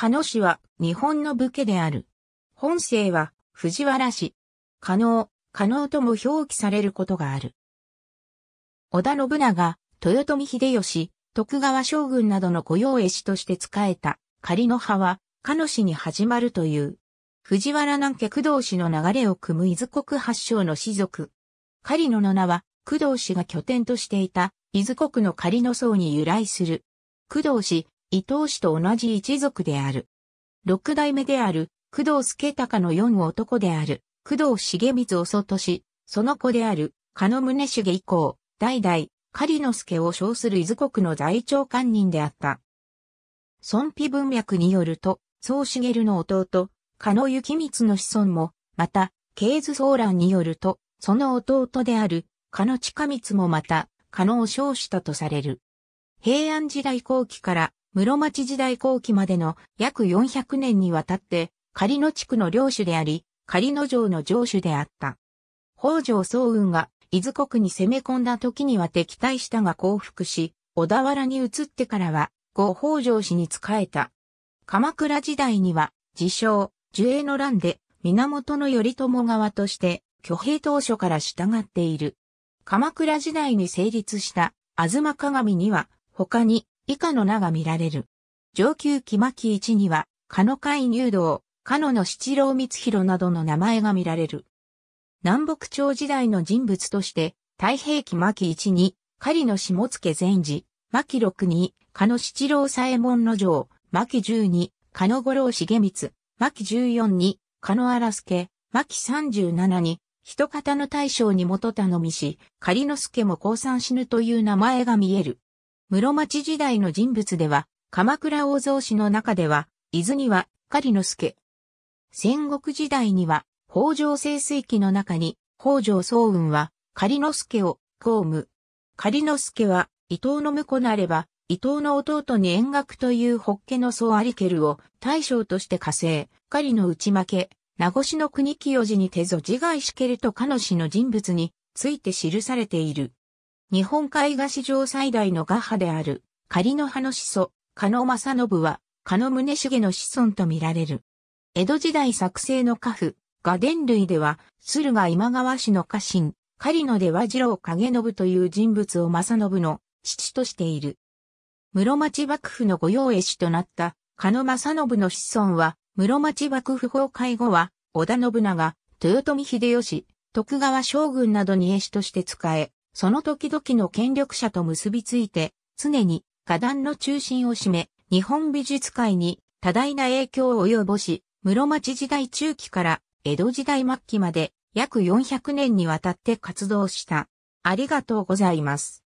加野氏は日本の武家である。本姓は藤原氏。加納、加納とも表記されることがある。織田信長、豊臣秀吉、徳川将軍などの御用絵師として仕えた仮の葉は、加野氏に始まるという。藤原南家工藤氏の流れを組む伊豆国発祥の氏族。狩野の名は、工藤氏が拠点としていた、伊豆国の狩の層に由来する。工藤氏、伊藤氏と同じ一族である。六代目である、工藤助隆の四男である、工藤重光を祖とし、その子である、加野宗重以降、代々、狩之助を称する伊豆国の在庁官人であった。孫妃文脈によると、宗茂の弟、加野幸光の子孫も、また、経図騒乱によると、その弟である、加野近光もまた、加野を称したとされる。平安時代後期から室町時代後期までの約400年にわたって仮の地区の領主であり、仮の城の城主であった。北条早雲が伊豆国に攻め込んだ時には敵対したが降伏し、小田原に移ってからは、後北条氏に仕えた。鎌倉時代には、自称、樹栄の乱で、源頼朝側として、挙兵当初から従っている。鎌倉時代に成立した、吾妻鏡には、他に、以下の名が見られる。上級期末期1には、かの海入道、かのの七郎光弘などの名前が見られる。南北朝時代の人物として、太平記末期1に、狩野下野禅治、牧六に、か野七郎左衛門の城、牧十二、か野五郎重光、牧十四に、か野荒助、牧三十七に、人方の大将に元頼みし、狩野助も降参死ぬという名前が見える。室町時代の人物では、鎌倉大蔵氏の中では、伊豆には狩之助。戦国時代には、北条清水記の中に、北条宗雲は、狩之助を、公務。狩之助は、伊藤の婿なれば、伊藤の弟に遠学というホッケの総ありけるを大将として加勢、狩りの内負け、名護市の国清寺に手ぞ自害しけると彼の氏の人物について記されている。日本絵画史上最大の画派である、仮の派の子祖、加野正信は、加野宗重の子孫と見られる。江戸時代作成の家父、画伝類では、駿河今川氏の家臣、狩野では次郎景信という人物を正信の父としている。室町幕府の御用絵師となった加野正信の子孫は、室町幕府崩壊後は、織田信長、豊臣秀吉、徳川将軍などに絵師として使え、その時々の権力者と結びついて、常に画壇の中心を占め、日本美術界に多大な影響を及ぼし、室町時代中期から江戸時代末期まで約400年にわたって活動した。ありがとうございます。